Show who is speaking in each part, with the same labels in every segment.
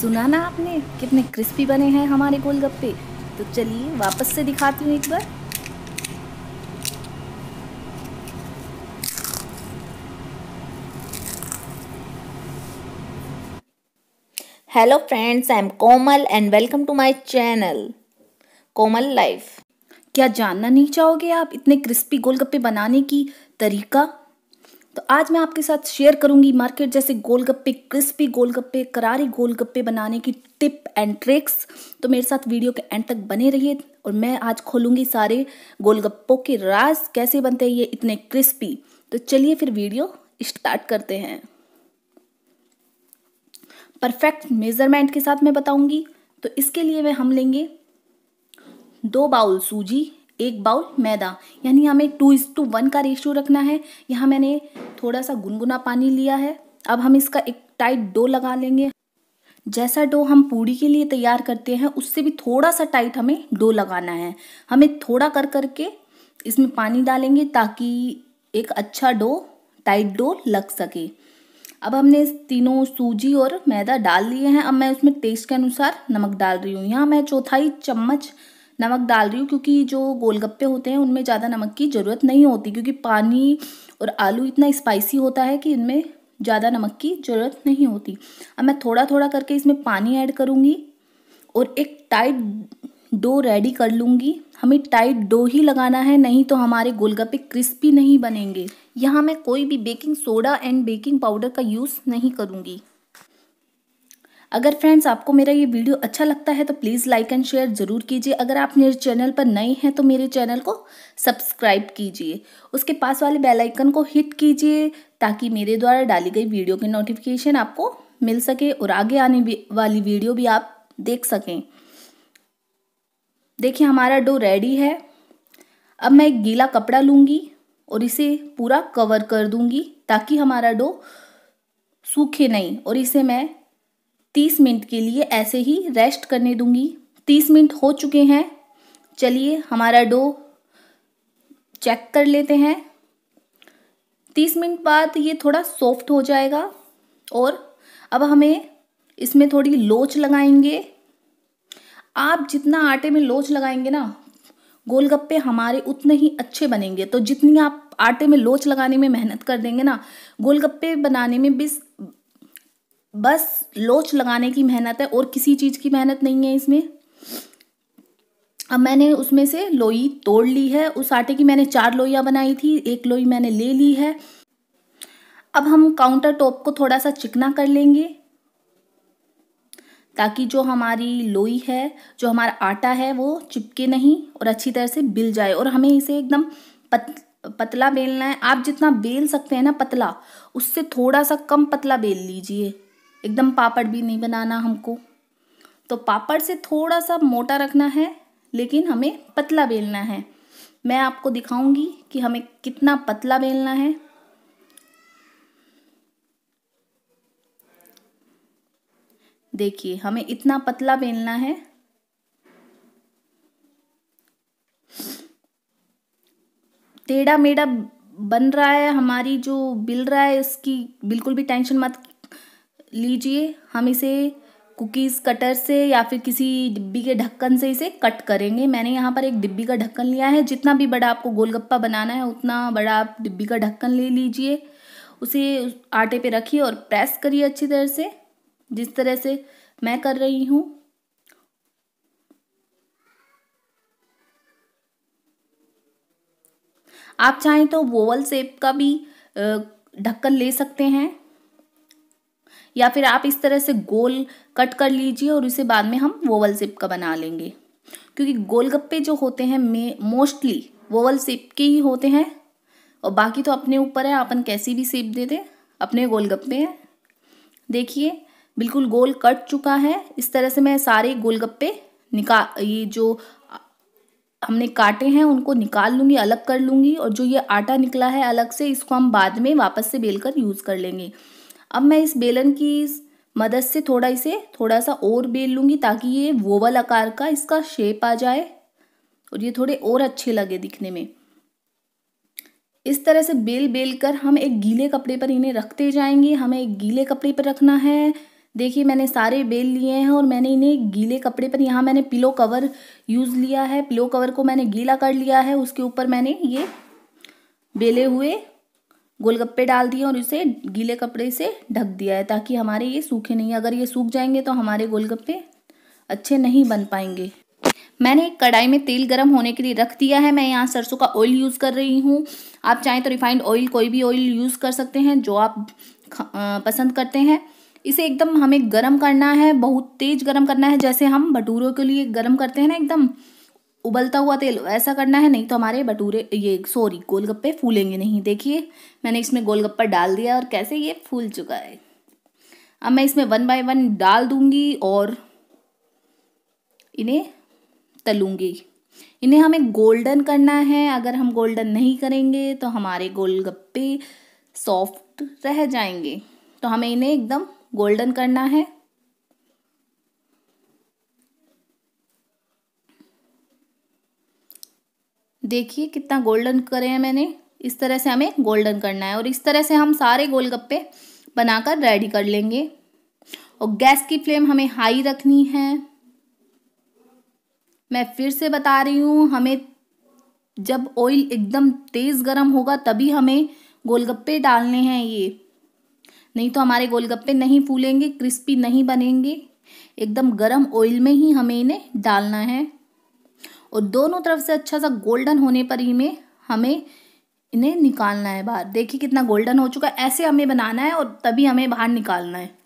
Speaker 1: सुना ना आपने कितने क्रिस्पी बने हैं हमारे गोलगप्पे तो चलिए वापस से दिखाती हूँ एक बार hello friends I am Komal and welcome to my channel Komal life क्या जानना नहीं चाहोगे आप इतने क्रिस्पी गोलगप्पे बनाने की तरीका तो आज मैं आपके साथ शेयर करूंगी मार्केट जैसे गोलगप्पे क्रिस्पी गोलगप्पे करारी गोलगप्पे बनाने की टिप एंड ट्रिक्स तो मेरे साथ वीडियो के एंड तक बने रहिए और मैं आज खोलूंगी सारे गोलगप्पों के राज कैसे बनते हैं ये इतने क्रिस्पी तो चलिए फिर वीडियो स्टार्ट करते हैं परफेक्ट मेज़रमेंट के साथ मैं बताऊंगी तो इसके लिए मैं हम लेंगे दो बाउल सूजी एक बाउल मैदा यानी हमें टू इज टू वन का रेशियो रखना है यहाँ मैंने थोड़ा सा गुनगुना पानी लिया है अब हम इसका एक टाइट डो लगा लेंगे जैसा डो हम पूड़ी के लिए तैयार करते हैं उससे भी थोड़ा सा टाइट हमें डो लगाना है हमें थोड़ा कर करके इसमें पानी डालेंगे ताकि एक अच्छा डो टाइट डो लग सके अब हमने तीनों सूजी और मैदा डाल लिए हैं अब मैं उसमें टेस्ट के अनुसार नमक डाल रही हूँ यहाँ मैं चौथाई चम्मच नमक डाल रही हूँ क्योंकि जो गोलगप्पे होते हैं उनमें ज़्यादा नमक की ज़रूरत नहीं होती क्योंकि पानी और आलू इतना स्पाइसी होता है कि इनमें ज़्यादा नमक की ज़रूरत नहीं होती अब मैं थोड़ा थोड़ा करके इसमें पानी ऐड करूँगी और एक टाइट डो रेडी कर लूँगी हमें टाइट डो ही लगाना है नहीं तो हमारे गोलगप्पे क्रिस्पी नहीं बनेंगे यहाँ मैं कोई भी baking soda and baking powder का यूज़ नहीं करूँगी अगर फ्रेंड्स आपको मेरा ये वीडियो अच्छा लगता है तो प्लीज़ लाइक एंड शेयर ज़रूर कीजिए अगर आप मेरे चैनल पर नए हैं तो मेरे चैनल को सब्सक्राइब कीजिए उसके पास वाले बेल आइकन को हिट कीजिए ताकि मेरे द्वारा डाली गई वीडियो की नोटिफिकेशन आपको मिल सके और आगे आने वाली वीडियो भी आप देख सकें देखिए हमारा डो रेडी है अब मैं एक गीला कपड़ा लूँगी और इसे पूरा कवर कर दूँगी ताकि हमारा डो सूखे नहीं और इसे मैं तीस मिनट के लिए ऐसे ही रेस्ट करने दूंगी तीस मिनट हो चुके हैं चलिए हमारा डो चेक कर लेते हैं तीस मिनट बाद ये थोड़ा सॉफ्ट हो जाएगा और अब हमें इसमें थोड़ी लोच लगाएंगे आप जितना आटे में लोच लगाएंगे ना गोलगप्पे हमारे उतने ही अच्छे बनेंगे तो जितनी आप आटे में लोच लगाने में मेहनत कर देंगे ना गोलगप्पे बनाने में बस बस लोच लगाने की मेहनत है और किसी चीज़ की मेहनत नहीं है इसमें अब मैंने उसमें से लोई तोड़ ली है उस आटे की मैंने चार लोइयाँ बनाई थी एक लोई मैंने ले ली है अब हम काउंटर टॉप को थोड़ा सा चिकना कर लेंगे ताकि जो हमारी लोई है जो हमारा आटा है वो चिपके नहीं और अच्छी तरह से बिल जाए और हमें इसे एकदम पत, पतला बेलना है आप जितना बेल सकते हैं ना पतला उससे थोड़ा सा कम पतला बेल लीजिए एकदम पापड़ भी नहीं बनाना हमको तो पापड़ से थोड़ा सा मोटा रखना है लेकिन हमें पतला बेलना है मैं आपको दिखाऊंगी कि हमें कितना पतला बेलना है देखिए हमें इतना पतला बेलना है टेढ़ा मेढ़ा बन रहा है हमारी जो बिल रहा है उसकी बिल्कुल भी टेंशन मत लीजिए हम इसे कुकीज़ कटर से या फिर किसी डिब्बी के ढक्कन से इसे कट करेंगे मैंने यहाँ पर एक डिब्बी का ढक्कन लिया है जितना भी बड़ा आपको गोलगप्पा बनाना है उतना बड़ा आप डिब्बी का ढक्कन ले लीजिए उसे आटे पे रखिए और प्रेस करिए अच्छी तरह से जिस तरह से मैं कर रही हूँ आप चाहें तो वोवल सेप का भी ढक्कन ले सकते हैं या फिर आप इस तरह से गोल कट कर लीजिए और उसे बाद में हम वोवल सेप का बना लेंगे क्योंकि गोलगप्पे जो होते हैं मे मोस्टली वोवल सेप के ही होते हैं और बाकी तो अपने ऊपर है अपन कैसी भी सेप दे दें अपने गोलगप्पे हैं देखिए बिल्कुल गोल कट चुका है इस तरह से मैं सारे गोलगप्पे निका ये जो हमने काटे हैं उनको निकाल लूँगी अलग कर लूँगी और जो ये आटा निकला है अलग से इसको हम बाद में वापस से बेल कर यूज़ कर लेंगे अब मैं इस बेलन की मदद से थोड़ा इसे थोड़ा सा और बेल लूँगी ताकि ये वोवल आकार का इसका शेप आ जाए और ये थोड़े और अच्छे लगे दिखने में इस तरह से बेल बेल कर हम एक गीले कपड़े पर इन्हें रखते जाएंगे हमें एक गीले कपड़े पर रखना है देखिए मैंने सारे बेल लिए हैं और मैंने इन्हें गीले कपड़े पर यहाँ मैंने पिलो कवर यूज़ लिया है पिलो कवर को मैंने गीला कर लिया है उसके ऊपर मैंने ये बेले हुए गोलगप्पे डाल दिए और इसे गीले कपड़े से ढक दिया है ताकि हमारे ये सूखे नहीं अगर ये सूख जाएंगे तो हमारे गोलगप्पे अच्छे नहीं बन पाएंगे मैंने एक कढ़ाई में तेल गर्म होने के लिए रख दिया है मैं यहाँ सरसों का ऑयल यूज़ कर रही हूँ आप चाहें तो रिफाइंड ऑयल कोई भी ऑयल यूज़ कर सकते हैं जो आप पसंद करते हैं इसे एकदम हमें गर्म करना है बहुत तेज़ गर्म करना है जैसे हम भटूरों के लिए गर्म करते हैं ना एकदम उबलता हुआ तेल ऐसा करना है नहीं तो हमारे भटूरे ये सॉरी गोलगप्पे फूलेंगे नहीं देखिए मैंने इसमें गोलगप्पा डाल दिया और कैसे ये फूल चुका है अब मैं इसमें वन बाय वन डाल दूंगी और इन्हें तलूंगी इन्हें हमें गोल्डन करना है अगर हम गोल्डन नहीं करेंगे तो हमारे गोलगप्पे सॉफ्ट रह जाएंगे तो हमें इन्हें एकदम गोल्डन करना है देखिए कितना गोल्डन करे हैं मैंने इस तरह से हमें गोल्डन करना है और इस तरह से हम सारे गोलगप्पे बनाकर रेडी कर लेंगे और गैस की फ्लेम हमें हाई रखनी है मैं फिर से बता रही हूँ हमें जब ऑयल एकदम तेज़ गर्म होगा तभी हमें गोलगप्पे डालने हैं ये नहीं तो हमारे गोलगप्पे नहीं फूलेंगे क्रिस्पी नहीं बनेंगे एकदम गर्म ऑयल में ही हमें इन्हें डालना है और दोनों तरफ से अच्छा सा गोल्डन होने पर ही में हमें इन्हें निकालना है बाहर देखिए कितना गोल्डन हो चुका है ऐसे हमें बनाना है और तभी हमें बाहर निकालना है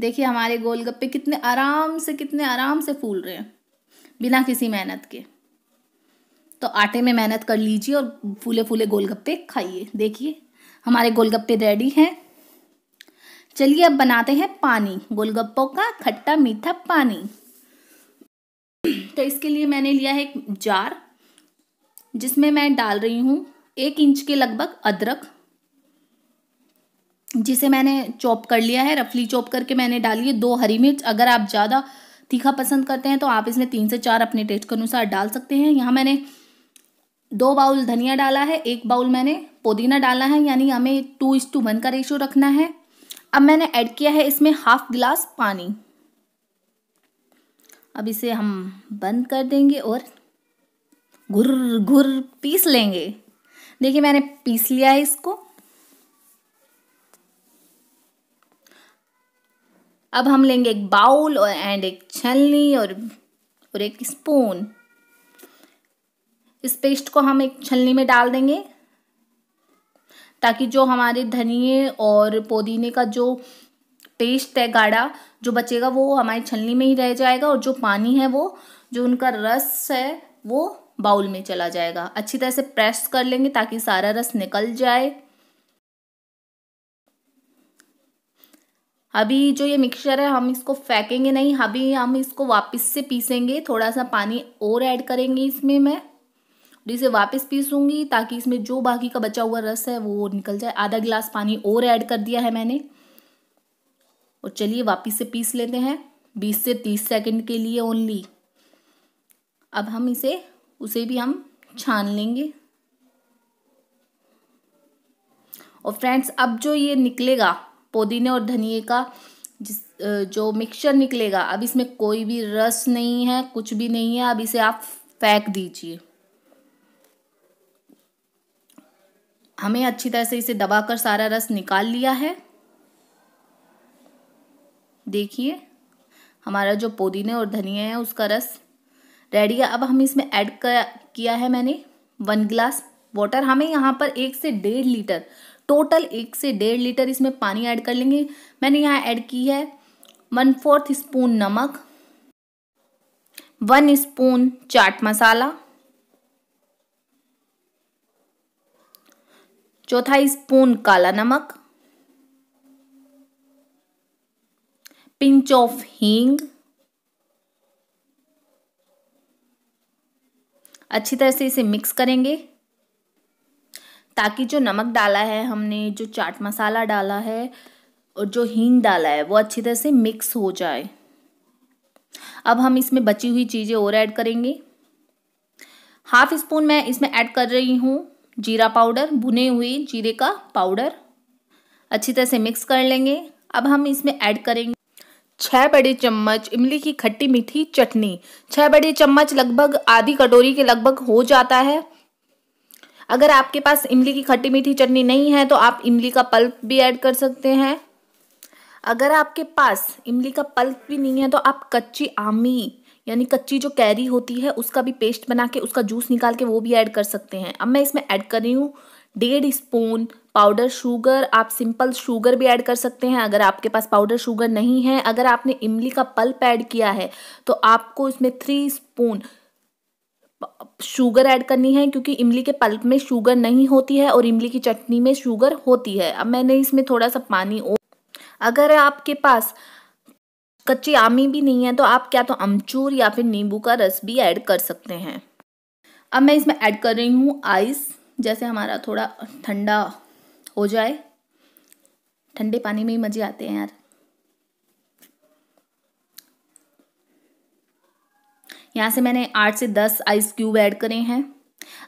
Speaker 1: देखिए हमारे गोलगप्पे कितने आराम से कितने आराम से फूल रहे हैं बिना किसी मेहनत के तो आटे में मेहनत कर लीजिए और फूले फूले गोलगप्पे खाइए देखिए हमारे गोलगप्पे रेडी हैं चलिए अब बनाते हैं पानी गोलगप्पों का खट्टा मीठा पानी तो इसके लिए मैंने लिया है एक जार जिसमें मैं डाल रही हूँ एक इंच के लगभग अदरक जिसे मैंने चॉप कर लिया है रफली चॉप करके मैंने डाली है दो हरी मिर्च अगर आप ज़्यादा तीखा पसंद करते हैं तो आप इसमें तीन से चार अपने टेस्ट के अनुसार डाल सकते हैं यहाँ मैंने दो बाउल धनिया डाला है एक बाउल मैंने पुदीना डाला है यानी हमें टू इस टू वन का रेशो रखना है अब मैंने ऐड किया है इसमें हाफ गिलास पानी अब इसे हम बंद कर देंगे और घुर घुर पीस लेंगे देखिए मैंने पीस लिया है इसको अब हम लेंगे एक बाउल और एंड एक छलनी और और एक स्पून इस पेस्ट को हम एक छलनी में डाल देंगे ताकि जो हमारे धनिए और पुदीने का जो पेस्ट है गाढ़ा जो बचेगा वो हमारी छलनी में ही रह जाएगा और जो पानी है वो जो उनका रस है वो बाउल में चला जाएगा अच्छी तरह से प्रेस कर लेंगे ताकि सारा रस निकल जाए अभी जो ये मिक्सचर है हम इसको फेंकेंगे नहीं अभी हम इसको वापस से पीसेंगे थोड़ा सा पानी और ऐड करेंगे इसमें मैं इसे वापस पीसूंगी ताकि इसमें जो बाकी का बचा हुआ रस है वो निकल जाए आधा गिलास पानी और ऐड कर दिया है मैंने और चलिए वापस से पीस लेते हैं बीस से तीस सेकंड के लिए ओनली अब हम इसे उसे भी हम छान लेंगे और फ्रेंड्स अब जो ये निकलेगा पुदीने और धनिए का जिस जो मिक्सचर निकलेगा अब इसमें कोई भी रस नहीं है कुछ भी नहीं है अब इसे आप फेंक दीजिए हमें अच्छी तरह से इसे दबाकर सारा रस निकाल लिया है देखिए हमारा जो पुदीने और धनिया है उसका रस रेडी है अब हम इसमें ऐड किया है मैंने वन ग्लास वाटर हमें यहाँ पर एक से डेढ़ लीटर टोटल एक से डेढ़ लीटर इसमें पानी ऐड कर लेंगे मैंने यहाँ ऐड की है वन फोर्थ स्पून नमक वन स्पून चाट मसाला चौथा स्पून काला नमक पिंच ऑफ हींग अच्छी तरह से इसे मिक्स करेंगे ताकि जो नमक डाला है हमने जो चाट मसाला डाला है और जो हींग डाला है वो अच्छी तरह से मिक्स हो जाए अब हम इसमें बची हुई चीज़ें और ऐड करेंगे हाफ स्पून मैं इसमें ऐड कर रही हूँ जीरा पाउडर भुने हुए जीरे का पाउडर अच्छी तरह से मिक्स कर लेंगे अब हम इसमें ऐड करेंगे छः बड़े चम्मच इमली की खट्टी मीठी चटनी छः बड़े चम्मच लगभग आधी कटोरी के लगभग हो जाता है अगर आपके पास इमली की खट्टी मीठी चटनी नहीं है तो आप इमली का पल्प भी ऐड कर सकते हैं अगर आपके पास इमली का पल्प भी नहीं है तो आप कच्ची आमी यानी कच्ची जो कैरी होती है उसका भी पेस्ट बना के उसका जूस निकाल के वो भी ऐड कर सकते हैं अब मैं इसमें ऐड कर रही हूँ डेढ़ स्पून पाउडर शुगर आप सिंपल शुगर भी ऐड कर सकते हैं अगर आपके पास पाउडर शुगर नहीं है अगर आपने इमली का पल्प ऐड किया है तो आपको इसमें थ्री स्पून शुगर ऐड करनी है क्योंकि इमली के पल्प में शुगर नहीं होती है और इमली की चटनी में शुगर होती है अब मैंने इसमें थोड़ा सा पानी और अगर आपके पास कच्ची आमी भी नहीं है तो आप क्या तो अमचूर या फिर नींबू का रस भी ऐड कर सकते हैं अब मैं इसमें ऐड कर रही हूँ आइस जैसे हमारा थोड़ा ठंडा हो जाए ठंडे पानी में ही मज़े आते हैं यार यहाँ से मैंने आठ से दस आइस क्यूब ऐड करे हैं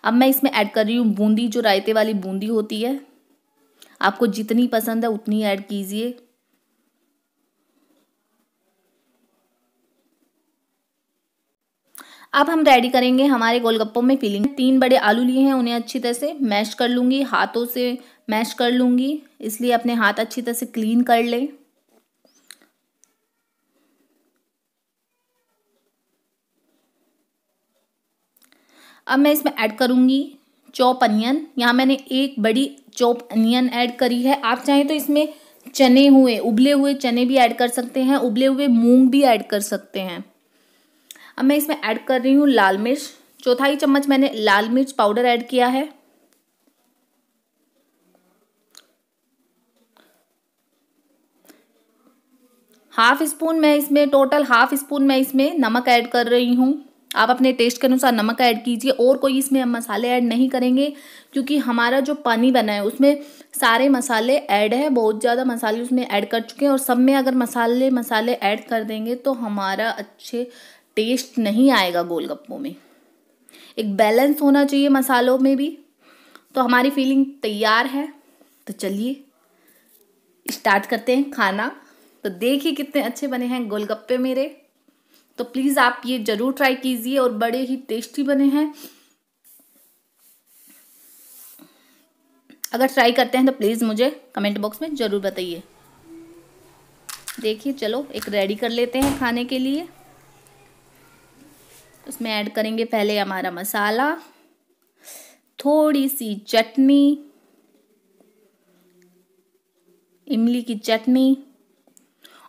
Speaker 1: अब मैं इसमें ऐड कर रही हूँ बूंदी जो रायते वाली बूंदी होती है आपको जितनी पसंद है उतनी ऐड कीजिए अब हम रेडी करेंगे हमारे गोलगप्पों में फिलिंग तीन बड़े आलू लिए हैं उन्हें अच्छी तरह से मैश कर लूँगी हाथों से मैश कर लूँगी इसलिए अपने हाथ अच्छी तरह से क्लीन कर लें अब मैं इसमें ऐड करूंगी चॉप अनियन यहाँ मैंने एक बड़ी चॉप अनियन ऐड करी है आप चाहें तो इसमें चने हुए उबले हुए चने भी ऐड कर सकते हैं उबले हुए मूंग भी ऐड कर सकते हैं अब मैं इसमें ऐड कर रही हूँ लाल मिर्च चौथाई चम्मच मैंने लाल मिर्च पाउडर ऐड किया है हाफ स्पून मैं इसमें टोटल हाफ स्पून मैं इसमें नमक ऐड कर रही हूँ आप अपने टेस्ट के अनुसार नमक ऐड कीजिए और कोई इसमें हम मसाले ऐड नहीं करेंगे क्योंकि हमारा जो पानी बना है उसमें सारे मसाले ऐड है बहुत ज़्यादा मसाले उसमें ऐड कर चुके हैं और सब में अगर मसाले मसाले ऐड कर देंगे तो हमारा अच्छे टेस्ट नहीं आएगा गोलगप्पों में एक बैलेंस होना चाहिए मसालों में भी तो हमारी फीलिंग तैयार है तो चलिए स्टार्ट करते हैं खाना तो देखिए कितने अच्छे बने हैं गोलगप्पे मेरे तो प्लीज़ आप ये ज़रूर ट्राई कीजिए और बड़े ही टेस्टी बने हैं अगर ट्राई करते हैं तो प्लीज़ मुझे कमेंट बॉक्स में ज़रूर बताइए देखिए चलो एक रेडी कर लेते हैं खाने के लिए उसमें ऐड करेंगे पहले हमारा मसाला थोड़ी सी चटनी इमली की चटनी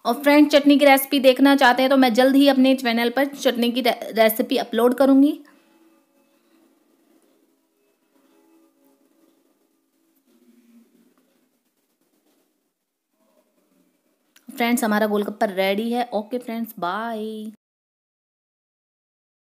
Speaker 1: और फ्रेंड चटनी की रेसिपी देखना चाहते हैं तो मैं जल्द ही अपने चैनल पर चटनी की रेसिपी अपलोड करूंगी फ्रेंड्स हमारा गोलगप्पा रेडी है ओके फ्रेंड्स बाय